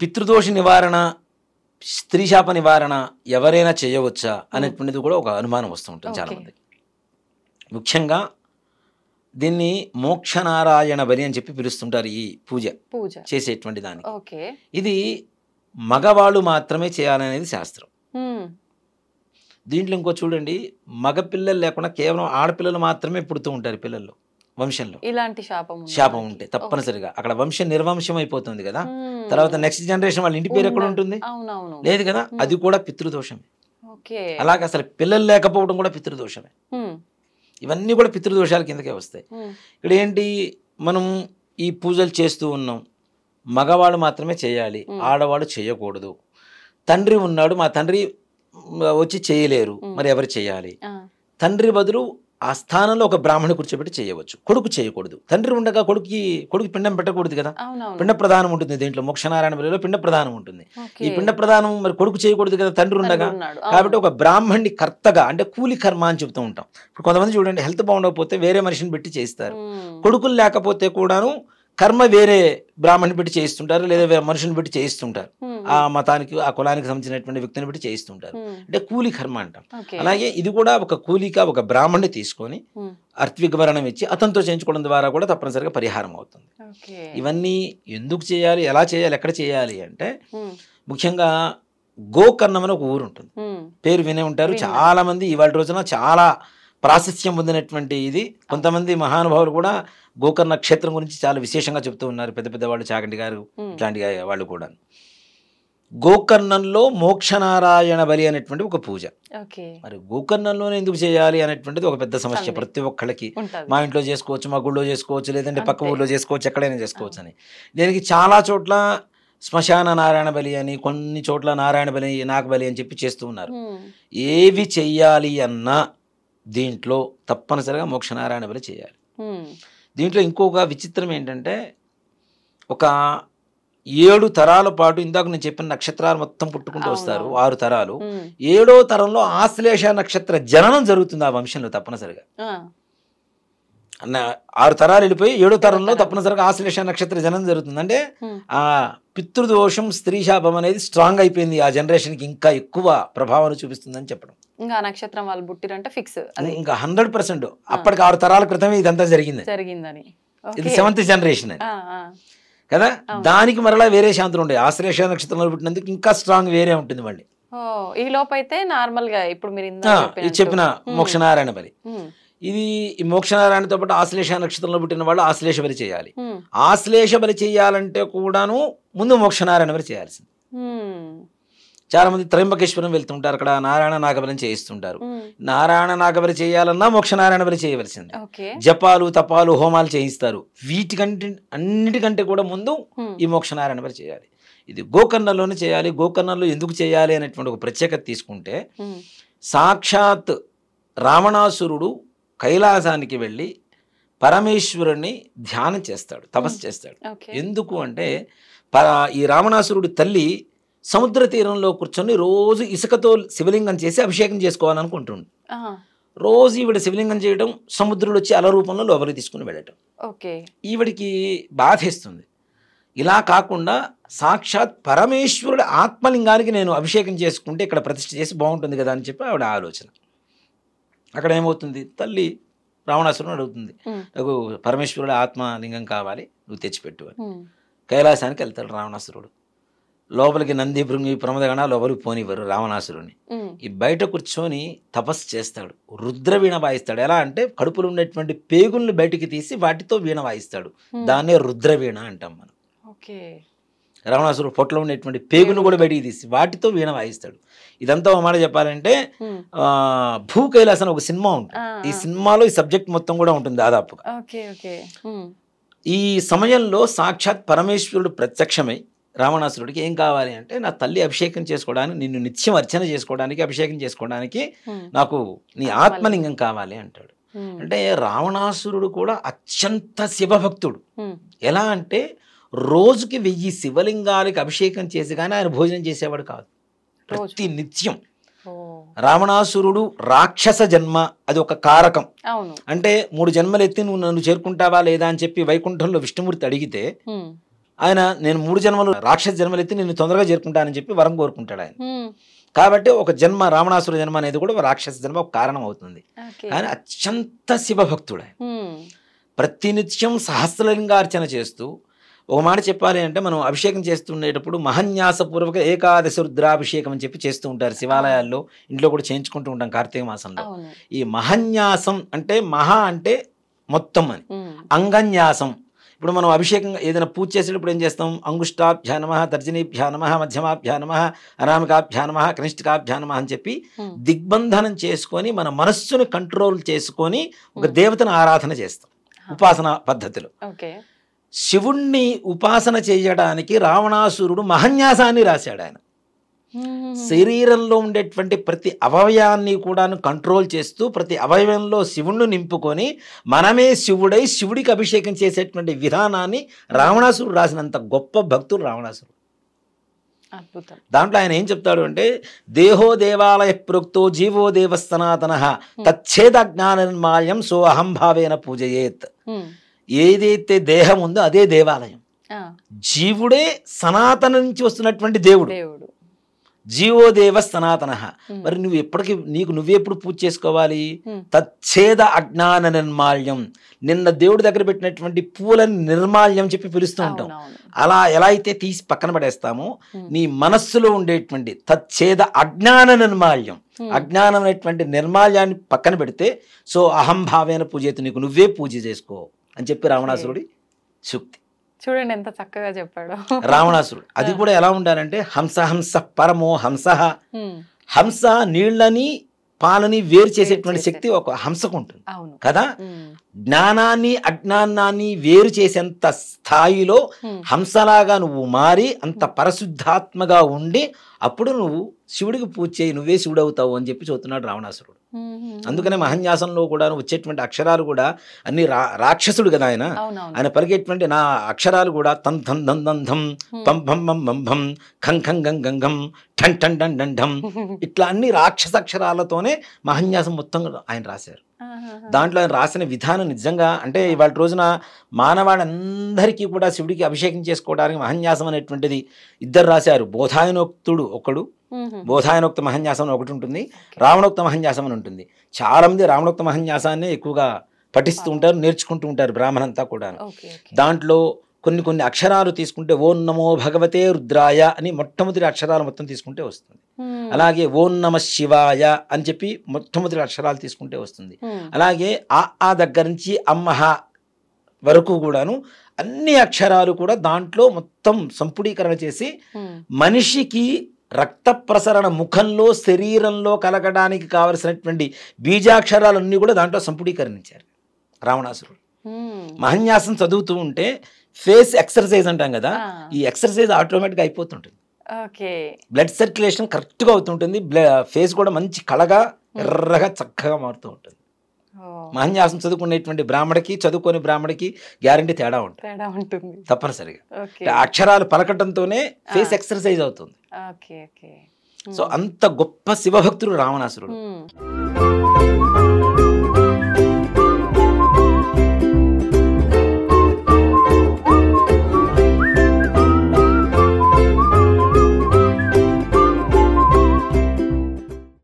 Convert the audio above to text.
పితృదోష నివారణ స్త్రీశాప నివారణ ఎవరైనా చేయవచ్చా అనేటువంటిది కూడా ఒక అనుమానం వస్తూ ఉంటుంది చాలామందికి ముఖ్యంగా దీన్ని మోక్షనారాయణ బలి అని చెప్పి పిలుస్తుంటారు ఈ పూజ పూజ చేసేటువంటి దాన్ని ఇది మగవాళ్ళు మాత్రమే చేయాలనేది శాస్త్రం దీంట్లో ఇంకో చూడండి మగపిల్లలు లేకుండా కేవలం ఆడపిల్లలు మాత్రమే పుడుతూ ఉంటారు పిల్లలు వంశంలో ఇలాంటి శాపం శాపం ఉంటే తప్పనిసరిగా అక్కడ వంశ నిర్వంశం అయిపోతుంది కదా తర్వాత నెక్స్ట్ జనరేషన్ వాళ్ళ ఇంటి పేరు ఎక్కడ ఉంటుంది లేదు కదా అది కూడా పితృదోషమే అలాగే అసలు పిల్లలు లేకపోవడం కూడా పితృదోషమే ఇవన్నీ కూడా పితృదోషాల కిందకే వస్తాయి ఇక్కడ ఏంటి మనం ఈ పూజలు చేస్తూ ఉన్నాం మగవాళ్ళు మాత్రమే చేయాలి ఆడవాళ్ళు చేయకూడదు తండ్రి ఉన్నాడు మా తండ్రి వచ్చి చేయలేరు మరి ఎవరు చేయాలి తండ్రి బదులు ఆ స్థానంలో ఒక బ్రాహ్మణి కూర్చోబెట్టి చేయవచ్చు కొడుకు చేయకూడదు తండ్రి ఉండగా కొడుకుకి కొడుకు పిండం పెట్టకూడదు కదా పిండ ప్రధానం ఉంటుంది దీంట్లో మోక్షనారాయణ బలిలో పిండ ప్రధానం ఉంటుంది ఈ పిండ ప్రధానం మరి కొడుకు చేయకూడదు కదా తండ్రి ఉండగా కాబట్టి ఒక బ్రాహ్మణ్ణి కర్తగా అంటే కూలి కర్మ అని చెప్తూ ఉంటాం కొంతమంది చూడండి హెల్త్ బాగుండకపోతే వేరే మనిషిని పెట్టి చేస్తారు కొడుకులు లేకపోతే కూడాను కర్మ వేరే బ్రాహ్మణ్ బట్టి చేయిస్తుంటారు లేదా వేరే మనుషుని బట్టి చేయిస్తుంటారు ఆ మతానికి ఆ కులానికి సంబంధించినటువంటి వ్యక్తిని బట్టి చేయిస్తుంటారు అంటే కూలి కర్మ అంటాం అలాగే ఇది కూడా ఒక కూలిగా ఒక బ్రాహ్మణ్ని తీసుకొని అర్థవిగ్వరణం ఇచ్చి అతనితో చేయించుకోవడం ద్వారా కూడా తప్పనిసరిగా పరిహారం అవుతుంది ఇవన్నీ ఎందుకు చేయాలి ఎలా చేయాలి ఎక్కడ చేయాలి అంటే ముఖ్యంగా గోకర్ణం అని ఒక ఊరు ఉంటుంది పేరు వినే ఉంటారు చాలా మంది ఇవాళ రోజున చాలా ప్రాశస్యం పొందినటువంటి ఇది కొంతమంది మహానుభావులు కూడా గోకర్ణ క్షేత్రం గురించి చాలా విశేషంగా చెప్తూ ఉన్నారు పెద్ద పెద్ద వాళ్ళు చాకండి గారు ఇట్లాంటి వాళ్ళు కూడా గోకర్ణంలో మోక్షనారాయణ బలి అనేటువంటి ఒక పూజ మరి గోకర్ణంలోనే ఎందుకు చేయాలి అనేటువంటిది ఒక పెద్ద సమస్య ప్రతి ఒక్కళ్ళకి మా ఇంట్లో చేసుకోవచ్చు మా గుళ్ళో చేసుకోవచ్చు లేదంటే పక్క ఊళ్ళో చేసుకోవచ్చు ఎక్కడైనా చేసుకోవచ్చు అని దీనికి చాలా చోట్ల శ్మశాన నారాయణ బలి అని కొన్ని చోట్ల నారాయణ బలి నాగబలి అని చెప్పి చేస్తూ ఉన్నారు ఏవి చెయ్యాలి అన్నా దీంట్లో తప్పనిసరిగా మోక్షనారాయణ బలి చేయాలి దీంట్లో ఇంకొక విచిత్రం ఏంటంటే ఒక ఏడు తరాల పాటు ఇందాక నేను చెప్పిన నక్షత్రాలు మొత్తం పుట్టుకుంటూ వస్తారు ఆరు తరాలు ఏడో తరంలో ఆశ్లేష నక్షత్ర జననం జరుగుతుంది ఆ వంశంలో తప్పనిసరిగా ఆరు తరాలు వెళ్ళిపోయి ఏడో తరంలో తప్పనిసరిగా ఆశ్లేష నక్షత్ర జనం జరుగుతుంది అంటే ఆ పితృదోషం స్త్రీ శాపం అనేది స్ట్రాంగ్ అయిపోయింది ఆ జనరేషన్కి ఇంకా ఎక్కువ ప్రభావాన్ని చూపిస్తుందని చెప్పడం ఇంకా నక్షత్రం వాళ్ళు పుట్టిరంటే ఫిక్స్ ఇంకా హండ్రెడ్ పర్సెంట్ అప్పటికి ఆరు తరాల క్రితం ఇదంతా జరిగింది జరిగిందని ఇది సెవెంత్ జనరేషన్ కదా దానికి మరలా వేరే శాంతులు ఉంటాయి ఆశ్లేష నక్షత్రంలో పుట్టినందుకు ఇంకా స్ట్రాంగ్ వేరే ఉంటుంది మళ్ళీ ఈ లోపైతే నార్మల్ గా ఇప్పుడు మీరు ఇది చెప్పిన మోక్షనారాయణ బలి ఇది మోక్షనారాయణతో పాటు ఆశ్లేష నక్షత్రంలో పుట్టిన వాళ్ళు ఆశ్లేష బలి చేయాలి ఆశ్లేష బలి చేయాలంటే కూడాను ముందు మోక్షనారాయణ బలి చేయాల్సింది చాలా మంది త్రయంబకేశ్వరం వెళ్తుంటారు అక్కడ నారాయణ నాగబలి చేయిస్తుంటారు నారాయణ నాగబలి చేయాలన్నా మోక్ష నారాయణ బలి చేయవలసింది జపాలు తపాలు హోమాలు చేయిస్తారు వీటికంటే అన్నిటికంటే కూడా ముందు ఈ మోక్ష నారాయణ బలి చేయాలి ఇది గోకర్ణలోనే చేయాలి గోకర్ణలో ఎందుకు చేయాలి అనేటువంటి ఒక ప్రత్యేకత తీసుకుంటే సాక్షాత్ రావణాసురుడు కైలాసానికి వెళ్ళి పరమేశ్వరుణ్ణి ధ్యానం చేస్తాడు తపస్సు చేస్తాడు ఎందుకు అంటే ఈ రావణాసురుడి తల్లి సముద్ర తీరంలో కూర్చొని రోజు ఇసుకతో శివలింగం చేసి అభిషేకం చేసుకోవాలని అనుకుంటుంది రోజు ఈవిడ శివలింగం చేయడం సముద్రుడు వచ్చి అల రూపంలో లోపలికి తీసుకుని వెళ్ళటం ఈవిడికి బాధేస్తుంది ఇలా కాకుండా సాక్షాత్ పరమేశ్వరుడు ఆత్మలింగానికి నేను అభిషేకం చేసుకుంటే ఇక్కడ ప్రతిష్ఠ చేసి బాగుంటుంది కదా అని చెప్పి ఆవిడ ఆలోచన అక్కడ ఏమవుతుంది తల్లి రావణాసురుని అడుగుతుంది నాకు పరమేశ్వరుడు ఆత్మలింగం కావాలి నువ్వు తెచ్చిపెట్టు అని కైలాసానికి వెళ్తాడు రావణాసురుడు లోపలికి నంది భృంగి ప్రమదగణ లోపలికి పోనివ్వరు రావణాసురుని ఈ బయట కూర్చొని తపస్సు చేస్తాడు రుద్ర వీణ వాయిస్తాడు ఎలా అంటే కడుపులో ఉండేటువంటి పేగుల్ని బయటికి తీసి వాటితో వీణ వాయిస్తాడు దాన్నే రుద్ర వీణ అంటాం మనం రావణాసురుడు పొట్టలో ఉండేటువంటి పేగును కూడా బయటికి తీసి వాటితో వీణ వాయిస్తాడు ఇదంతా ఒక మాట చెప్పాలంటే భూ కైలాస్ అని ఒక సినిమా ఉంటుంది ఈ సినిమాలో ఈ సబ్జెక్ట్ మొత్తం కూడా ఉంటుంది దాదాపుగా ఈ సమయంలో సాక్షాత్ పరమేశ్వరుడు ప్రత్యక్షమై రావణాసురుడికి ఏం కావాలి అంటే నా తల్లి అభిషేకం చేసుకోవడానికి నిన్ను నిత్యం అర్చన చేసుకోవడానికి అభిషేకం చేసుకోవడానికి నాకు నీ ఆత్మలింగం కావాలి అంటాడు అంటే రావణాసురుడు కూడా అత్యంత శివభక్తుడు ఎలా అంటే రోజుకి వెయ్యి శివలింగాలకి అభిషేకం చేసి కానీ ఆయన భోజనం చేసేవాడు కాదు ప్రతి నిత్యం రావణాసురుడు రాక్షస జన్మ అది ఒక కారకం అంటే మూడు జన్మలు ఎత్తి నువ్వు నన్ను చేరుకుంటావా లేదా అని చెప్పి వైకుంఠంలో విష్ణుమూర్తి అడిగితే ఆయన నేను మూడు జన్మలు రాక్షస జన్మలు ఎత్తి నేను తొందరగా చేరుకుంటానని చెప్పి వరం కోరుకుంటాడు ఆయన కాబట్టి ఒక జన్మ రావణాసుర జన్మ అనేది కూడా రాక్షస జన్మ ఒక కారణం అవుతుంది ఆయన అత్యంత శివభక్తుడు ఆయన ప్రతినిత్యం సహస్రలింగార్చన చేస్తూ ఒక మాట చెప్పాలి అంటే మనం అభిషేకం చేస్తుండేటప్పుడు మహన్యాసపూర్వక ఏకాదశి రుద్రాభిషేకం అని చెప్పి చేస్తూ ఉంటారు శివాలయాల్లో ఇంట్లో కూడా చేయించుకుంటూ ఉంటాం కార్తీక మాసంలో ఈ మహన్యాసం అంటే మహా అంటే మొత్తం అని అంగన్యాసం ఇప్పుడు మనం అభిషేకం ఏదైనా పూజ చేసేటప్పుడు ఏం చేస్తాం అంగుష్టాభ్యానమ తర్జనీభ్యానమ మధ్యమాభ్యానమ అనామికాభ్యానమ కనిష్ఠకాభ్యానమ అని చెప్పి దిగ్బంధనం చేసుకొని మన మనస్సును కంట్రోల్ చేసుకొని ఒక దేవతను ఆరాధన చేస్తాం ఉపాసన పద్ధతిలో శివుణ్ణి ఉపాసన చేయడానికి రావణాసురుడు మహన్యాసాన్ని రాశాడు ఆయన శరీరంలో ఉండేటువంటి ప్రతి అవయవాన్ని కూడాను కంట్రోల్ చేస్తూ ప్రతి అవయవంలో శివుణ్ణి నింపుకొని మనమే శివుడై శివుడికి అభిషేకం చేసేటువంటి విధానాన్ని రావణాసురుడు రాసినంత గొప్ప భక్తులు రావణాసురుడు దాంట్లో ఆయన ఏం చెప్తాడు అంటే దేహో దేవాలయ ప్రోక్తో జీవో దేవస్థనాతన తచ్చేద జ్ఞానన్మాయం సో అహంభావేన పూజయేత్ ఏదైతే దేహం ఉందో అదే దేవాలయం జీవుడే సనాతన నుంచి వస్తున్నటువంటి దేవుడు దేవుడు జీవో దేవ సనాతన మరి నువ్వు ఎప్పటికి నీకు నువ్వెప్పుడు పూజ చేసుకోవాలి తచ్చేద అజ్ఞాన నిర్మాల్యం నిన్న దేవుడి దగ్గర పెట్టినటువంటి పూలని నిర్మాల్యం చెప్పి పిలుస్తూ ఉంటాం అలా ఎలా అయితే తీసి పక్కన పడేస్తామో నీ మనస్సులో ఉండేటువంటి తచ్చేద అజ్ఞాన నిర్మాల్యం అజ్ఞానం అనేటువంటి నిర్మాల్యాన్ని పక్కన పెడితే సో అహంభావైన పూజ అయితే నీకు నువ్వే పూజ చేసుకో అని చెప్పి రావణాసురుడి శుక్తి చూడండి ఎంత చక్కగా చెప్పాడు రావణాసురుడు అది కూడా ఎలా ఉండాలంటే హంస హంస పరమో హంస హంస నీళ్ళని పాలని వేరు చేసేటువంటి శక్తి ఒక హంసకు ఉంటుంది కదా జ్ఞానాన్ని అజ్ఞానాన్ని వేరు చేసేంత స్థాయిలో హంసలాగా నువ్వు మారి అంత పరశుద్ధాత్మగా ఉండి అప్పుడు నువ్వు శివుడికి పూజ చేయి నువ్వే శివుడు అవుతావు అని చెప్పి చెబుతున్నాడు రావణాసురుడు అందుకనే మహన్యాసంలో కూడా వచ్చేటువంటి అక్షరాలు కూడా అన్ని రా రాక్షసుడు కదా ఆయన ఆయన పలికేటువంటి నా అక్షరాలు కూడా తం ధం ధం ధం ధం పం భం భం భం భం ఖం ఖం గం గం ఘం ఠం ఠం డం ఢం ఇట్లా అన్ని రాక్షస అక్షరాలతోనే మహన్యాసం మొత్తం ఆయన రాశారు దాంట్లో ఆయన రాసిన విధానం నిజంగా అంటే ఇవాళ రోజున మానవాళ్ళందరికీ కూడా శివుడికి అభిషేకం చేసుకోవడానికి మహన్యాసం అనేటువంటిది ఇద్దరు రాశారు బోధాయనోక్తుడు ఒకడు బోధాయనోక్త మహన్యాసం అని ఒకటి ఉంటుంది రావణోక్త మహన్యాసం అని ఉంటుంది చాలామంది రావణోక్త మహన్యాసాన్ని ఎక్కువగా పఠిస్తూ ఉంటారు నేర్చుకుంటూ ఉంటారు బ్రాహ్మణంతా కూడా దాంట్లో కొన్ని కొన్ని అక్షరాలు తీసుకుంటే ఓం నమో భగవతే రుద్రాయ అని మొట్టమొదటి అక్షరాలు మొత్తం తీసుకుంటే వస్తుంది అలాగే ఓం నమ శివాయ అని చెప్పి మొట్టమొదటి అక్షరాలు తీసుకుంటే వస్తుంది అలాగే ఆ ఆ దగ్గర నుంచి అమ్మహ వరకు కూడాను అన్ని అక్షరాలు కూడా దాంట్లో మొత్తం సంపుడీకరణ చేసి మనిషికి రక్త ప్రసరణ ముఖంలో శరీరంలో కలగడానికి కావలసినటువంటి బీజాక్షరాలన్నీ కూడా దాంట్లో సంపుడీకరణించారు రావణాసురుడు మహన్యాసం చదువుతూ ఉంటే ఫేస్ ఎక్సర్సైజ్ అంటాం కదా ఈ ఎక్సర్సైజ్ ఆటోమేటిక్గా అయిపోతుంటుంది బ్లడ్ సర్క్యులేషన్ కరెక్ట్గా అవుతుంటుంది ఫేస్ కూడా మంచి కళగా ఎర్రగా చక్కగా మారుతూ ఉంటుంది మహన్యాసం చదువుకునేటువంటి బ్రాహ్మడికి చదువుకునే బ్రాహ్మడికి గ్యారంటీ తేడా ఉంటుంది తప్పనిసరిగా అక్షరాలు పలకటంతోనే ఫేస్ ఎక్సర్సైజ్ అవుతుంది సో అంత గొప్ప శివభక్తుడు రావణాసురుడు